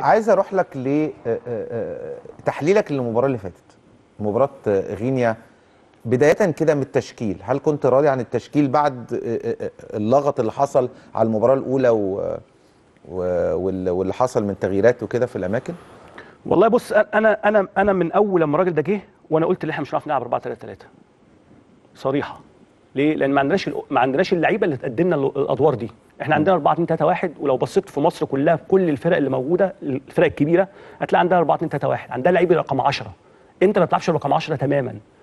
عايز اروح لك لتحليلك آه، آه، آه، للمباراه اللي فاتت مباراه غينيا بدايه كده من التشكيل هل كنت راضي عن التشكيل بعد اللغط اللي حصل على المباراه الاولى و... واللي حصل من تغييرات وكده في الاماكن والله بص انا انا انا من اول لما الراجل ده جه وانا قلت ان احنا مش هنعرف نلعب 4 3 3 صريحه ليه؟ لان ما عندناش ما عندناش اللعيبه اللي تقدم الادوار دي، احنا عندنا 4 2 3 1 ولو بصيت في مصر كلها في كل الفرق اللي موجوده الفرق الكبيره هتلاقي عندها 4 2 3 1 عندها لعيبه رقم 10 انت ما بتلعبش رقم 10 تماما